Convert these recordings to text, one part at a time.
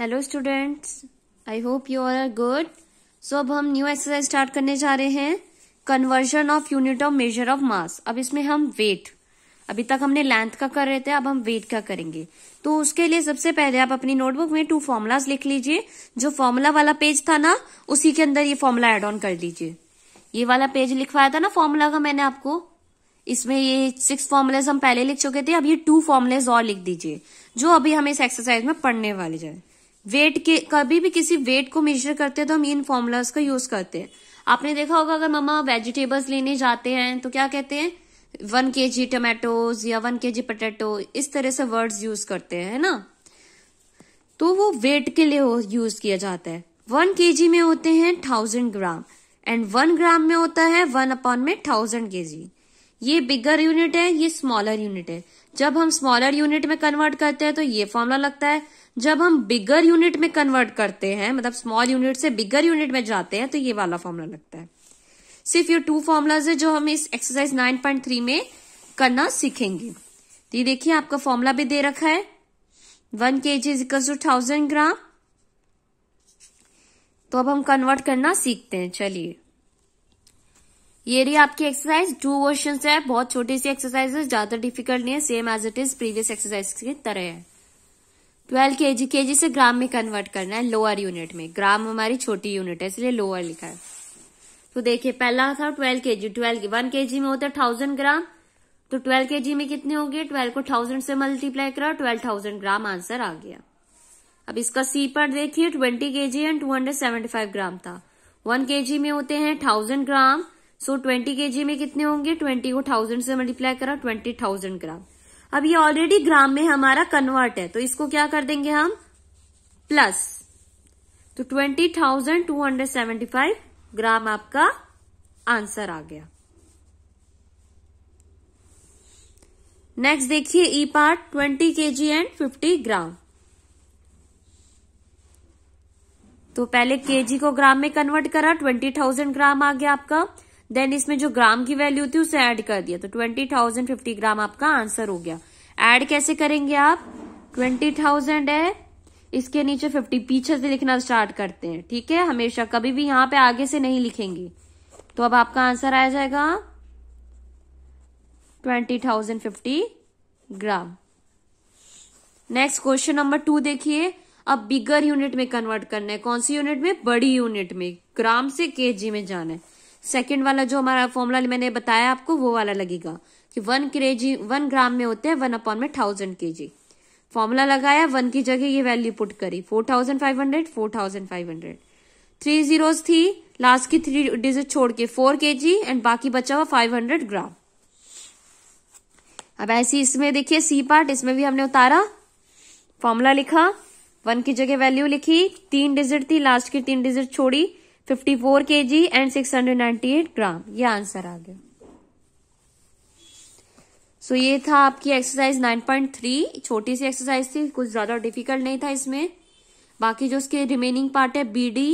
hello students I hope you are good so अब हम new exercise start करने जा रहे हैं conversion of unit of measure of mass अब इसमें हम वेट अभी तक हमने लेंथ का कर रहे थे अब हम वेट का करेंगे तो उसके लिए सबसे पहले आप अपनी नोटबुक में टू फॉर्मूलाज लिख लीजिए जो फॉर्मूला वाला पेज था ना उसी के अंदर ये फॉर्मूला एड ऑन कर लीजिए ये वाला पेज लिखवाया था ना फॉर्मूला का मैंने आपको इसमें ये सिक्स फॉर्मूलेज हम पहले लिख चुके थे अब ये टू फॉर्मूलेज और लिख दीजिए जो अभी हम इस एक्सरसाइज में पढ़ने वाले जाए वेट के कभी भी किसी वेट को मेजर करते हैं तो हम इन फॉर्मूलाज का यूज करते हैं आपने देखा होगा अगर मम्मा वेजिटेबल्स लेने जाते हैं तो क्या कहते हैं वन के जी टमेटोज या वन के जी पटेटो इस तरह से वर्ड्स यूज करते हैं है ना तो वो वेट के लिए यूज किया जाता है वन के जी में होते हैं thousand gram and one gram में होता है वन अपॉन में थाउजेंड के जी ये बिगर यूनिट है ये स्मॉलर यूनिट है जब हम स्मॉलर यूनिट में कन्वर्ट करते हैं तो ये फॉर्मूला लगता है जब हम बिगर यूनिट में कन्वर्ट करते हैं मतलब स्मॉल यूनिट से बिगर यूनिट में जाते हैं तो ये वाला फॉर्मूला लगता है सिर्फ ये टू फॉर्मूलाज है जो हम इस एक्सरसाइज 9.3 में करना सीखेंगे तो ये देखिए आपका फॉर्मूला भी दे रखा है one K G is equal to thousand gram तो अब हम कन्वर्ट करना सीखते हैं चलिए ये रही आपकी एक्सरसाइज टू क्वेश्चन है बहुत छोटी सी एक्सरसाइज है ज्यादा डिफिकल्ट नहीं है same as it is previous exercise की तरह है ट्वेल्व के जी के जी से ग्राम में कन्वर्ट करना है लोअर यूनिट में ग्राम हमारी छोटी यूनिट है इसलिए लोअर लिखा है तो देखिए पहला था ट्वेल्व के जी ट्वेल्व वन के जी में होता है थाउजेंड ग्राम तो ट्वेल्व के जी में कितने हो गए ट्वेल्व को थाउजेंड से मल्टीप्लाई करा ट्वेल्व थाउजेंड ग्राम आंसर आ गया अब इसका सी पर देखिए twenty K G and two hundred seventy five gram था वन के जी में होते हैं थाउजेंड ग्राम सो ट्वेंटी के में कितने होंगे ट्वेंटी को थाउजेंड से मल्टीप्लाई करा ट्वेंटी थाउजेंड ग्राम अब ये ऑलरेडी ग्राम में हमारा कन्वर्ट है तो इसको क्या कर देंगे हम प्लस तो twenty thousand two hundred seventy five gram आपका आंसर आ गया नेक्स्ट देखिए ई part twenty K G and fifty gram तो पहले केजी को ग्राम में कन्वर्ट करा ट्वेंटी थाउजेंड ग्राम आ गया आपका देन इसमें जो ग्राम की वैल्यू थी उसे ऐड कर दिया तो ट्वेंटी थाउजेंड फिफ्टी ग्राम आपका आंसर हो गया ऐड कैसे करेंगे आप ट्वेंटी थाउजेंड है इसके नीचे फिफ्टी पीछे से लिखना स्टार्ट करते हैं ठीक है हमेशा कभी भी यहां पे आगे से नहीं लिखेंगे तो अब आपका आंसर आ जाएगा twenty thousand fifty gram next question number two देखिए अब बिगर यूनिट में कन्वर्ट करना है कौन सी यूनिट में बड़ी यूनिट में ग्राम से केजी में जाना है सेकेंड वाला जो हमारा फॉर्मूला मैंने बताया आपको वो वाला लगेगा कि वन के जी वन ग्राम में होते हैं वन अपॉन में थाउजेंड के जी फॉर्मूला लगाया वन की जगह ये वैल्यू पुट करी four thousand five hundred four thousand five hundred three zero थी लास्ट की थ्री डिजिट छोड़ के फोर के जी एंड बाकी बचा हुआ फाइव हंड्रेड ग्राम अब ऐसी इसमें देखिए सी पार्ट इसमें भी हमने उतारा फॉर्मूला लिखा वन की जगह वैल्यू लिखी तीन डिजिट थी लास्ट की तीन डिजिट छोड़ी fifty four K G and six hundred ninety eight gram ये आंसर आ गया सो so, ये था आपकी एक्सरसाइज नाइन पॉइंट थ्री छोटी सी एक्सरसाइज थी कुछ ज्यादा डिफिकल्ट नहीं था इसमें बाकी जो उसके रिमेनिंग पार्ट है बी डी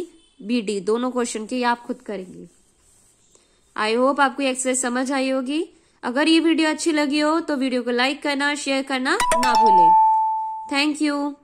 बी डी दोनों क्वेश्चन के ये आप खुद करेंगे आई होप आपको एक्सरसाइज समझ आई होगी अगर ये वीडियो अच्छी लगी हो तो वीडियो को लाइक करना शेयर करना ना भूलें थैंक यू